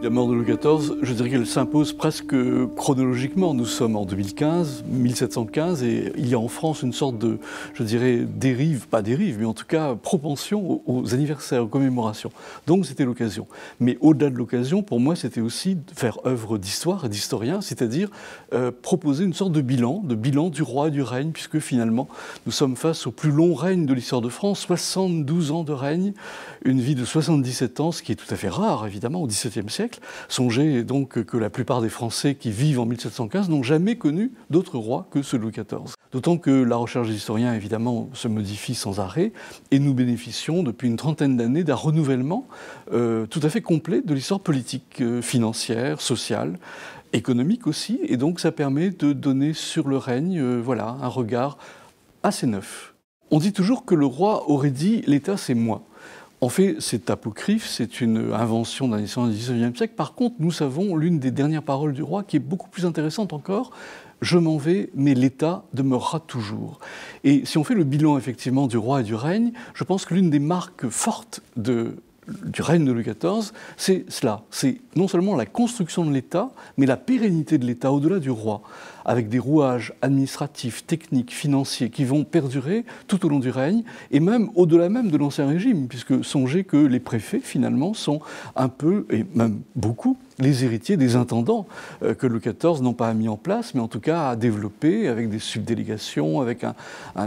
La mort de Louis XIV, je dirais qu'elle s'impose presque chronologiquement. Nous sommes en 2015, 1715, et il y a en France une sorte de, je dirais, dérive, pas dérive, mais en tout cas propension aux anniversaires, aux commémorations. Donc c'était l'occasion. Mais au-delà de l'occasion, pour moi, c'était aussi faire œuvre d'histoire et d'historien, c'est-à-dire euh, proposer une sorte de bilan, de bilan du roi et du règne, puisque finalement, nous sommes face au plus long règne de l'histoire de France, 72 ans de règne, une vie de 77 ans, ce qui est tout à fait rare, évidemment, au XVIIe siècle Songez donc que la plupart des Français qui vivent en 1715 n'ont jamais connu d'autre roi que ce Louis XIV. D'autant que la recherche des historiens, évidemment, se modifie sans arrêt, et nous bénéficions depuis une trentaine d'années d'un renouvellement euh, tout à fait complet de l'histoire politique, euh, financière, sociale économique aussi, et donc ça permet de donner sur le règne euh, voilà, un regard assez neuf. On dit toujours que le roi aurait dit ⁇ L'État c'est moi ⁇ en fait, c'est apocryphe, c'est une invention d'un du e siècle. Par contre, nous savons l'une des dernières paroles du roi qui est beaucoup plus intéressante encore. Je m'en vais, mais l'État demeurera toujours. Et si on fait le bilan effectivement du roi et du règne, je pense que l'une des marques fortes de du règne de Louis XIV, c'est cela. C'est non seulement la construction de l'État, mais la pérennité de l'État au-delà du roi, avec des rouages administratifs, techniques, financiers qui vont perdurer tout au long du règne, et même au-delà même de l'Ancien Régime, puisque songez que les préfets, finalement, sont un peu, et même beaucoup, les héritiers des intendants euh, que Louis XIV n'ont pas mis en place, mais en tout cas à développer avec des subdélégations, avec un,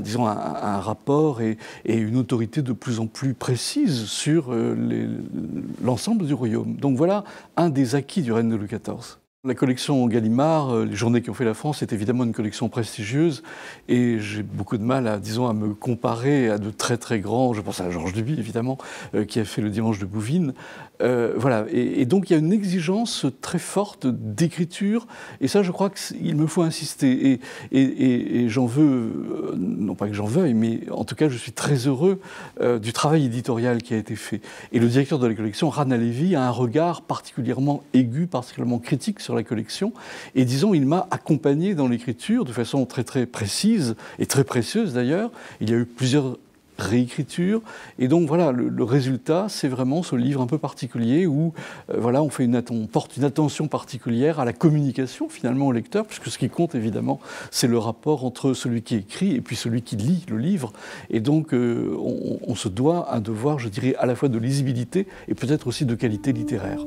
disons, un, rapport et, une autorité de plus en plus précise sur euh, l'ensemble du royaume. Donc voilà un des acquis du règne de Louis XIV. La collection Gallimard, euh, les journées qui ont fait la France, est évidemment une collection prestigieuse et j'ai beaucoup de mal à, disons, à me comparer à de très très grands, je pense à Georges Duby évidemment, euh, qui a fait le dimanche de Bouvines. Euh, voilà, et, donc il y a une exigence très forte d'écriture et ça je crois qu'il me faut insister et, et, j'en veux, non pas que j'en veuille, mais en tout cas je suis très heureux du travail éditorial qui a été fait. Et le directeur de la collection, Rana Levy, a un regard particulièrement aigu, particulièrement critique sur la collection. Et disons, il m'a accompagné dans l'écriture de façon très très précise et très précieuse d'ailleurs. Il y a eu plusieurs réécritures Et donc voilà, le, résultat, c'est vraiment ce livre un peu particulier où euh, voilà, on, fait une porte une attention particulière à la communication finalement au lecteur, puisque ce qui compte évidemment, c'est le rapport entre celui qui écrit et puis celui qui lit le livre. Et donc euh, on, on se doit un devoir, je dirais, à la fois de lisibilité et peut-être aussi de qualité littéraire.